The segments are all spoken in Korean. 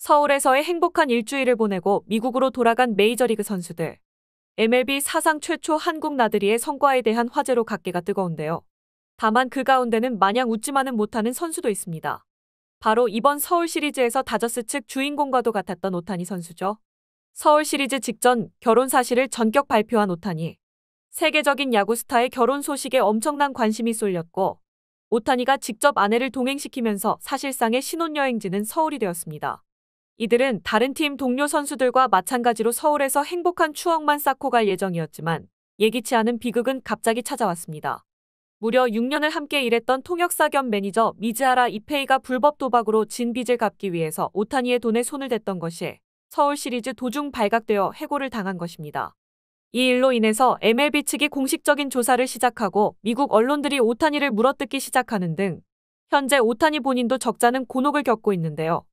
서울에서의 행복한 일주일을 보내고 미국으로 돌아간 메이저리그 선수들. MLB 사상 최초 한국 나들이의 성과에 대한 화제로 각기가 뜨거운데요. 다만 그 가운데는 마냥 웃지만은 못하는 선수도 있습니다. 바로 이번 서울 시리즈에서 다저스 측 주인공과도 같았던 오타니 선수죠. 서울 시리즈 직전 결혼 사실을 전격 발표한 오타니. 세계적인 야구스타의 결혼 소식에 엄청난 관심이 쏠렸고, 오타니가 직접 아내를 동행시키면서 사실상의 신혼여행지는 서울이 되었습니다. 이들은 다른 팀 동료 선수들과 마찬가지로 서울에서 행복한 추억만 쌓고 갈 예정이었지만 예기치 않은 비극은 갑자기 찾아왔습니다. 무려 6년을 함께 일했던 통역사 겸 매니저 미즈하라 이페이가 불법 도박으로 진 빚을 갚기 위해서 오타니의 돈에 손을 댔던 것이 서울 시리즈 도중 발각되어 해고를 당한 것입니다. 이 일로 인해서 MLB 측이 공식적인 조사를 시작하고 미국 언론들이 오타니를 물어뜯기 시작하는 등 현재 오타니 본인도 적잖은 곤혹을 겪고 있는데요.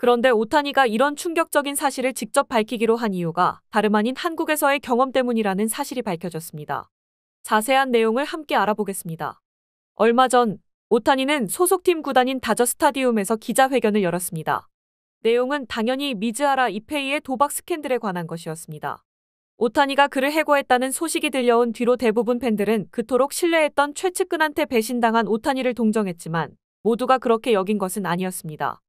그런데 오타니가 이런 충격적인 사실을 직접 밝히기로 한 이유가 다름 아닌 한국에서의 경험 때문이라는 사실이 밝혀졌습니다. 자세한 내용을 함께 알아보겠습니다. 얼마 전 오타니는 소속팀 구단인 다저 스타디움에서 기자회견을 열었습니다. 내용은 당연히 미즈하라 이페이의 도박 스캔들에 관한 것이었습니다. 오타니가 그를 해고했다는 소식이 들려온 뒤로 대부분 팬들은 그토록 신뢰했던 최측근한테 배신당한 오타니를 동정했지만 모두가 그렇게 여긴 것은 아니었습니다.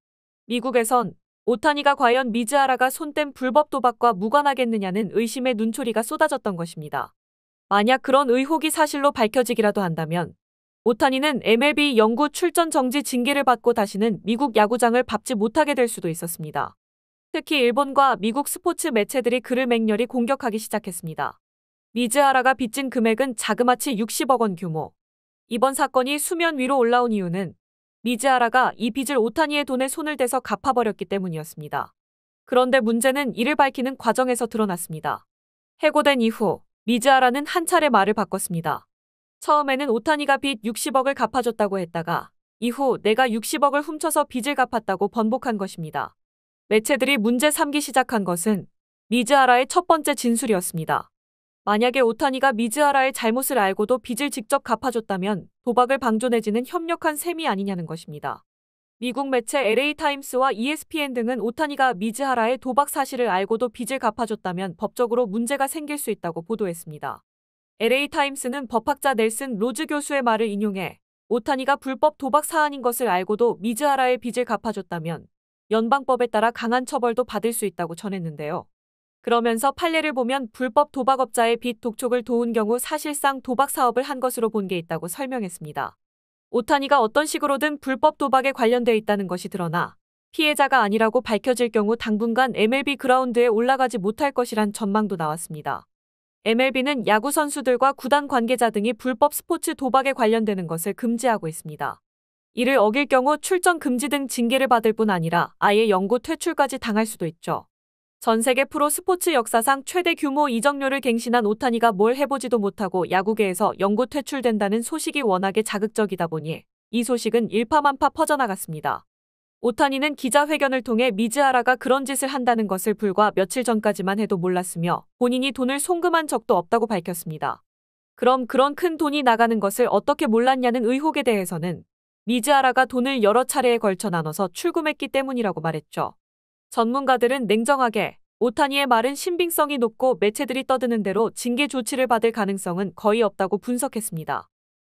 미국에선 오타니가 과연 미즈하라가 손댄 불법 도박과 무관하겠느냐는 의심의 눈초리가 쏟아졌던 것입니다. 만약 그런 의혹이 사실로 밝혀지기라도 한다면 오타니는 MLB 영구 출전 정지 징계를 받고 다시는 미국 야구장을 밟지 못하게 될 수도 있었습니다. 특히 일본과 미국 스포츠 매체들이 그를 맹렬히 공격하기 시작했습니다. 미즈하라가 빚진 금액은 자그마치 60억 원 규모. 이번 사건이 수면 위로 올라온 이유는 미지아라가 이 빚을 오타니의 돈에 손을 대서 갚아버렸기 때문이었습니다. 그런데 문제는 이를 밝히는 과정에서 드러났습니다. 해고된 이후 미지아라는 한 차례 말을 바꿨습니다. 처음에는 오타니가 빚 60억을 갚아줬다고 했다가 이후 내가 60억을 훔쳐서 빚을 갚았다고 번복한 것입니다. 매체들이 문제 삼기 시작한 것은 미즈하라의 첫 번째 진술이었습니다. 만약에 오타니가 미즈하라의 잘못을 알고도 빚을 직접 갚아줬다면 도박을 방조내지는 협력한 셈이 아니냐는 것입니다. 미국 매체 LA타임스와 ESPN 등은 오타니가 미즈하라의 도박 사실을 알고도 빚을 갚아줬다면 법적으로 문제가 생길 수 있다고 보도했습니다. LA타임스는 법학자 넬슨 로즈 교수의 말을 인용해 오타니가 불법 도박 사안인 것을 알고도 미즈하라의 빚을 갚아줬다면 연방법에 따라 강한 처벌도 받을 수 있다고 전했는데요. 그러면서 판례를 보면 불법 도박업자의 빚 독촉을 도운 경우 사실상 도박 사업을 한 것으로 본 게 있다고 설명했습니다. 오타니가 어떤 식으로든 불법 도박에 관련돼 있다는 것이 드러나 피해자가 아니라고 밝혀질 경우 당분간 MLB 그라운드에 올라가지 못할 것이란 전망도 나왔습니다. MLB는 야구 선수들과 구단 관계자 등이 불법 스포츠 도박에 관련되는 것을 금지하고 있습니다. 이를 어길 경우 출전 금지 등 징계를 받을 뿐 아니라 아예 연구 퇴출까지 당할 수도 있죠. 전 세계 프로 스포츠 역사상 최대 규모 이적료를 갱신한 오타니가 뭘 해보지도 못하고 야구계에서 영구 퇴출된다는 소식이 워낙에 자극적이다 보니 이 소식은 일파만파 퍼져나갔습니다. 오타니는 기자회견을 통해 미즈하라가 그런 짓을 한다는 것을 불과 며칠 전까지만 해도 몰랐으며 본인이 돈을 송금한 적도 없다고 밝혔습니다. 그럼 그런 큰 돈이 나가는 것을 어떻게 몰랐냐는 의혹에 대해서는 미즈하라가 돈을 여러 차례에 걸쳐 나눠서 출금했기 때문이라고 말했죠. 전문가들은 냉정하게 오타니의 말은 신빙성이 높고 매체들이 떠드는 대로 징계 조치를 받을 가능성은 거의 없다고 분석했습니다.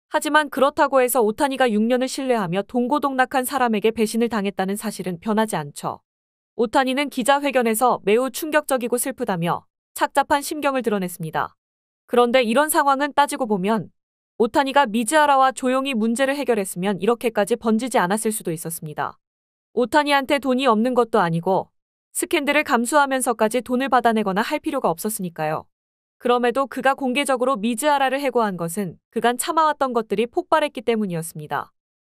하지만 그렇다고 해서 오타니가 6년을 신뢰하며 동고동락한 사람에게 배신을 당했다는 사실은 변하지 않죠. 오타니는 기자회견에서 매우 충격적이고 슬프다며 착잡한 심경을 드러냈습니다. 그런데 이런 상황은 따지고 보면 오타니가 미즈하라와 조용히 문제를 해결했으면 이렇게까지 번지지 않았을 수도 있었습니다. 오타니한테 돈이 없는 것도 아니고 스캔들을 감수하면서까지 돈을 받아내거나 할 필요가 없었으니까요. 그럼에도 그가 공개적으로 미즈하라를 해고한 것은 그간 참아왔던 것들이 폭발했기 때문이었습니다.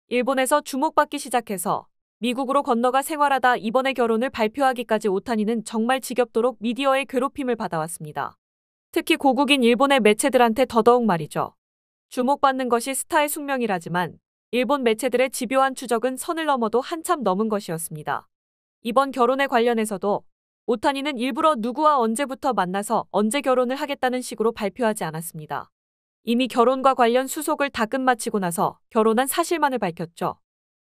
일본에서 주목받기 시작해서 미국으로 건너가 생활하다 이번에 결혼을 발표하기까지 오타니는 정말 지겹도록 미디어의 괴롭힘을 받아왔습니다. 특히 고국인 일본의 매체들한테 더더욱 말이죠. 주목받는 것이 스타의 숙명이라지만 일본 매체들의 집요한 추적은 선을 넘어도 한참 넘은 것이었습니다. 이번 결혼에 관련해서도 오타니는 일부러 누구와 언제부터 만나서 언제 결혼을 하겠다는 식으로 발표하지 않았습니다. 이미 결혼과 관련 수속을 다 끝마치고 나서 결혼한 사실만을 밝혔죠.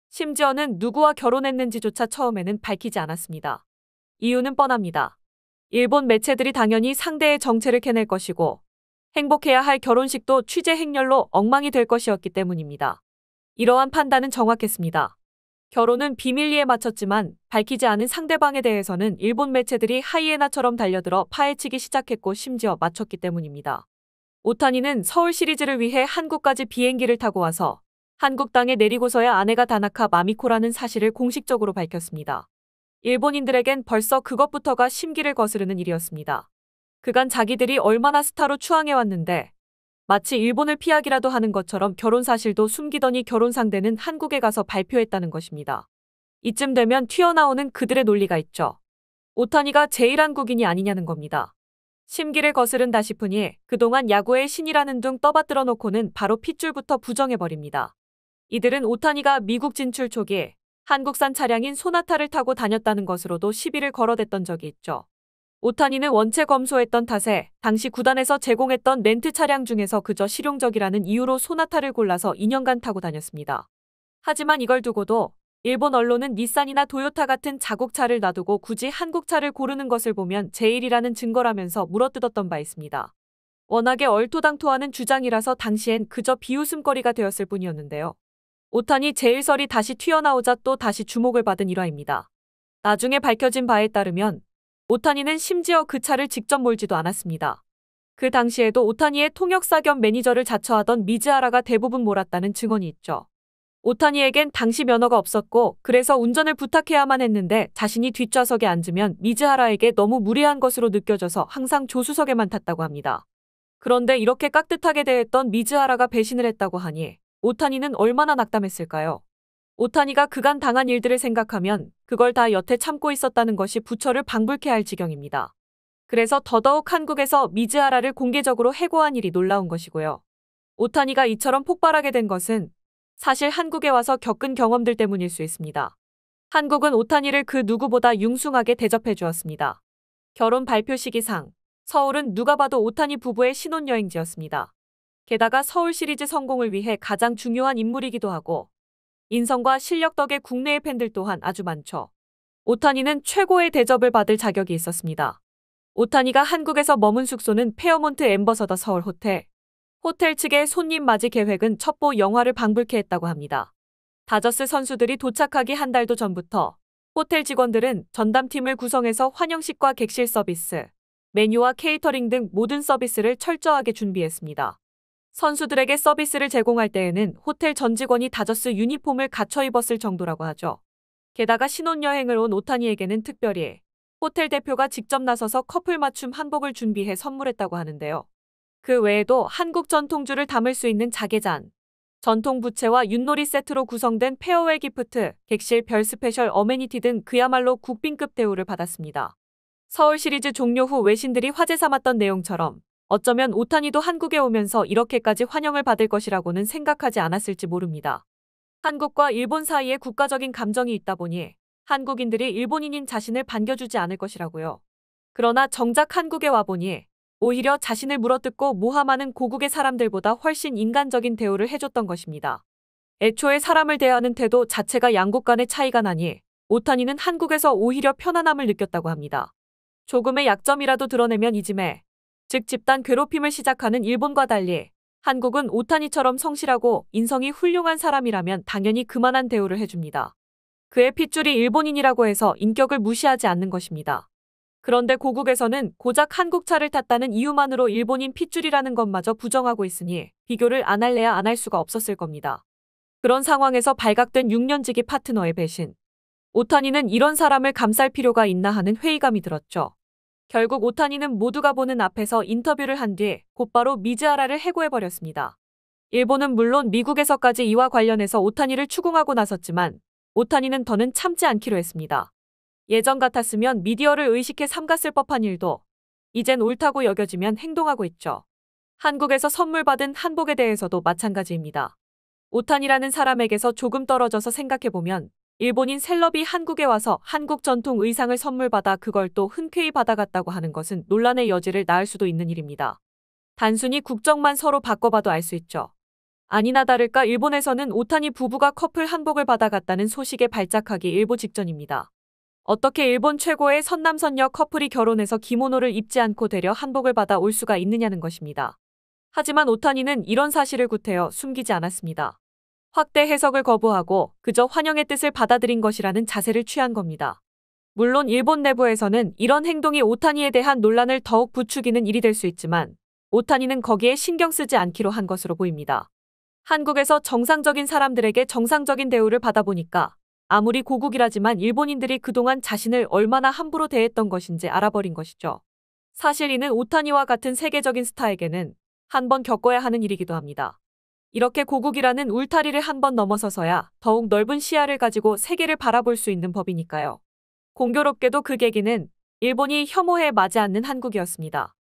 심지어는 누구와 결혼했는지조차 처음에는 밝히지 않았습니다. 이유는 뻔합니다. 일본 매체들이 당연히 상대의 정체를 캐낼 것이고 행복해야 할 결혼식도 취재 행렬로 엉망이 될 것이었기 때문입니다. 이러한 판단은 정확했습니다. 결혼은 비밀리에 마쳤지만 밝히지 않은 상대방에 대해서는 일본 매체들이 하이에나처럼 달려들어 파헤치기 시작했고 심지어 맞췄기 때문입니다. 오타니는 서울 시리즈를 위해 한국까지 비행기를 타고 와서 한국 땅에 내리고서야 아내가 다나카 마미코라는 사실을 공식적으로 밝혔습니다. 일본인들에겐 벌써 그것부터가 심기를 거스르는 일이었습니다. 그간 자기들이 얼마나 스타로 추앙해왔는데 마치 일본을 피하기라도 하는 것처럼 결혼 사실도 숨기더니 결혼 상대는 한국에 가서 발표했다는 것입니다. 이쯤 되면 튀어나오는 그들의 논리가 있죠. 오타니가 제1 한국인이 아니냐는 겁니다. 심기를 거스른다 싶으니 그동안 야구의 신이라는 둥 떠받들어 놓고는 바로 핏줄부터 부정해버립니다. 이들은 오타니가 미국 진출 초기에 한국산 차량인 소나타를 타고 다녔다는 것으로도 시비를 걸어댔던 적이 있죠. 오타니는 원체 검소했던 탓에 당시 구단에서 제공했던 렌트 차량 중에서 그저 실용적이라는 이유로 소나타를 골라서 2년간 타고 다녔습니다. 하지만 이걸 두고도 일본 언론은 닛산이나 도요타 같은 자국차를 놔두고 굳이 한국차를 고르는 것을 보면 제일이라는 증거라면서 물어뜯었던 바 있습니다. 워낙에 얼토당토하는 주장이라서 당시엔 그저 비웃음거리가 되었을 뿐이었는데요. 오타니 제일설이 다시 튀어나오자 또 다시 주목을 받은 일화입니다. 나중에 밝혀진 바에 따르면 오타니는 심지어 그 차를 직접 몰지도 않았습니다. 그 당시에도 오타니의 통역사 겸 매니저를 자처하던 미즈하라가 대부분 몰았다는 증언이 있죠. 오타니에겐 당시 면허가 없었고 그래서 운전을 부탁해야만 했는데 자신이 뒷좌석에 앉으면 미즈하라에게 너무 무례한 것으로 느껴져서 항상 조수석에만 탔다고 합니다. 그런데 이렇게 깍듯하게 대했던 미즈하라가 배신을 했다고 하니 오타니는 얼마나 낙담했을까요? 오타니가 그간 당한 일들을 생각하면 그걸 다 여태 참고 있었다는 것이 부처를 방불케 할 지경입니다. 그래서 더더욱 한국에서 미즈하라를 공개적으로 해고한 일이 놀라운 것이고요. 오타니가 이처럼 폭발하게 된 것은 사실 한국에 와서 겪은 경험들 때문일 수 있습니다. 한국은 오타니를 그 누구보다 융숭하게 대접해 주었습니다. 결혼 발표 시기상 서울은 누가 봐도 오타니 부부의 신혼여행지였습니다. 게다가 서울 시리즈 성공을 위해 가장 중요한 인물이기도 하고 인성과 실력 덕에 국내의 팬들 또한 아주 많죠. 오타니는 최고의 대접을 받을 자격이 있었습니다. 오타니가 한국에서 머문 숙소는 페어몬트 엠버서더 서울 호텔. 호텔 측의 손님 맞이 계획은 첩보 영화를 방불케 했다고 합니다. 다저스 선수들이 도착하기 한 달도 전부터 호텔 직원들은 전담팀을 구성해서 환영식과 객실 서비스, 메뉴와 케이터링 등 모든 서비스를 철저하게 준비했습니다. 선수들에게 서비스를 제공할 때에는 호텔 전 직원이 다저스 유니폼을 갖춰 입었을 정도라고 하죠. 게다가 신혼여행을 온 오타니에게는 특별히 호텔 대표가 직접 나서서 커플 맞춤 한복을 준비해 선물했다고 하는데요. 그 외에도 한국 전통주를 담을 수 있는 자개잔, 전통 부채와 윷놀이 세트로 구성된 페어웨이 기프트, 객실 별 스페셜 어메니티 등 그야말로 국빈급 대우를 받았습니다. 서울 시리즈 종료 후 외신들이 화제 삼았던 내용처럼 어쩌면 오타니도 한국에 오면서 이렇게까지 환영을 받을 것이라고는 생각하지 않았을지 모릅니다. 한국과 일본 사이에 국가적인 감정이 있다 보니 한국인들이 일본인인 자신을 반겨주지 않을 것이라고요. 그러나 정작 한국에 와보니 오히려 자신을 물어뜯고 모함하는 고국의 사람들보다 훨씬 인간적인 대우를 해줬던 것입니다. 애초에 사람을 대하는 태도 자체가 양국 간의 차이가 나니 오타니는 한국에서 오히려 편안함을 느꼈다고 합니다. 조금의 약점이라도 드러내면 이짐에 즉 집단 괴롭힘을 시작하는 일본과 달리 한국은 오타니처럼 성실하고 인성이 훌륭한 사람이라면 당연히 그만한 대우를 해줍니다. 그의 핏줄이 일본인이라고 해서 인격을 무시하지 않는 것입니다. 그런데 고국에서는 고작 한국차를 탔다는 이유만으로 일본인 핏줄이라는 것마저 부정하고 있으니 비교를 안 할래야 안 할 수가 없었을 겁니다. 그런 상황에서 발각된 6년지기 파트너의 배신. 오타니는 이런 사람을 감쌀 필요가 있나 하는 회의감이 들었죠. 결국 오타니는 모두가 보는 앞에서 인터뷰를 한 뒤 곧바로 미즈하라를 해고해버렸습니다. 일본은 물론 미국에서까지 이와 관련해서 오타니를 추궁하고 나섰지만 오타니는 더는 참지 않기로 했습니다. 예전 같았으면 미디어를 의식해 삼갔을 법한 일도 이젠 옳다고 여겨지면 행동하고 있죠. 한국에서 선물 받은 한복에 대해서도 마찬가지입니다. 오탄이라는 사람에게서 조금 떨어져서 생각해보면 일본인 셀럽이 한국에 와서 한국 전통 의상을 선물받아 그걸 또 흔쾌히 받아갔다고 하는 것은 논란의 여지를 낳을 수도 있는 일입니다. 단순히 국적만 서로 바꿔봐도 알 수 있죠. 아니나 다를까 일본에서는 오타니 부부가 커플 한복을 받아갔다는 소식에 발작하기 일보 직전입니다. 어떻게 일본 최고의 선남선녀 커플이 결혼해서 기모노를 입지 않고 되려 한복을 받아 올 수가 있느냐는 것입니다. 하지만 오타니는 이런 사실을 구태여 숨기지 않았습니다. 확대 해석을 거부하고 그저 환영의 뜻을 받아들인 것이라는 자세를 취한 겁니다. 물론 일본 내부에서는 이런 행동이 오타니에 대한 논란을 더욱 부추기는 일이 될 수 있지만 오타니는 거기에 신경 쓰지 않기로 한 것으로 보입니다. 한국에서 정상적인 사람들에게 정상적인 대우를 받아보니까 아무리 고국이라지만 일본인들이 그동안 자신을 얼마나 함부로 대했던 것인지 알아버린 것이죠. 사실 이는 오타니와 같은 세계적인 스타에게는 한번 겪어야 하는 일이기도 합니다. 이렇게 고국이라는 울타리를 한 번 넘어서서야 더욱 넓은 시야를 가지고 세계를 바라볼 수 있는 법이니까요. 공교롭게도 그 계기는 일본이 혐오에 맞지 않는 한국이었습니다.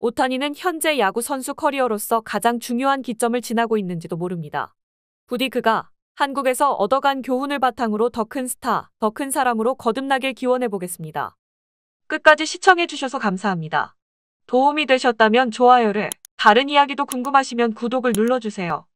오타니는 현재 야구 선수 커리어로서 가장 중요한 기점을 지나고 있는지도 모릅니다. 부디 그가 한국에서 얻어간 교훈을 바탕으로 더 큰 스타, 더 큰 사람으로 거듭나길 기원해 보겠습니다. 끝까지 시청해 주셔서 감사합니다. 도움이 되셨다면 좋아요를, 다른 이야기도 궁금하시면 구독을 눌러주세요.